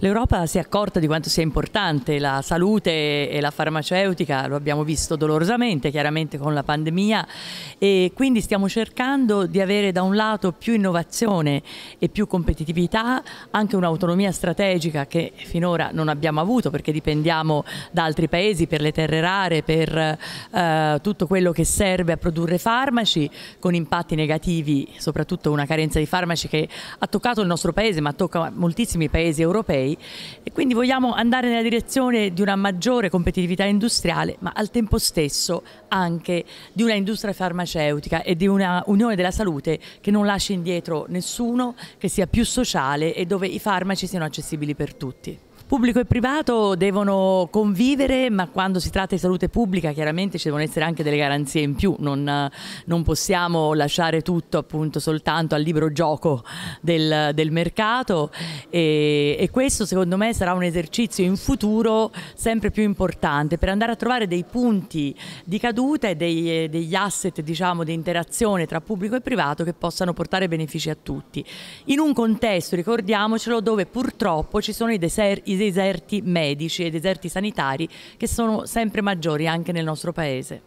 L'Europa si è accorta di quanto sia importante la salute e la farmaceutica, lo abbiamo visto dolorosamente chiaramente con la pandemia e quindi stiamo cercando di avere da un lato più innovazione e più competitività, anche un'autonomia strategica che finora non abbiamo avuto perché dipendiamo da altri paesi per le terre rare, per eh, tutto quello che serve a produrre farmaci con impatti negativi, soprattutto una carenza di farmaci che ha toccato il nostro paese ma tocca moltissimi paesi europei europei e quindi vogliamo andare nella direzione di una maggiore competitività industriale ma al tempo stesso anche di una industria farmaceutica e di una unione della salute che non lasci indietro nessuno, che sia più sociale e dove i farmaci siano accessibili per tutti. Pubblico e privato devono convivere, ma quando si tratta di salute pubblica chiaramente ci devono essere anche delle garanzie in più, non, non possiamo lasciare tutto appunto soltanto al libero gioco del, del mercato e, e, questo secondo me sarà un esercizio in futuro sempre più importante per andare a trovare dei punti di caduta e dei, degli asset diciamo di interazione tra pubblico e privato che possano portare benefici a tutti. In un contesto, ricordiamocelo, dove purtroppo ci sono i deserti i deserti medici e i deserti sanitari che sono sempre maggiori anche nel nostro paese.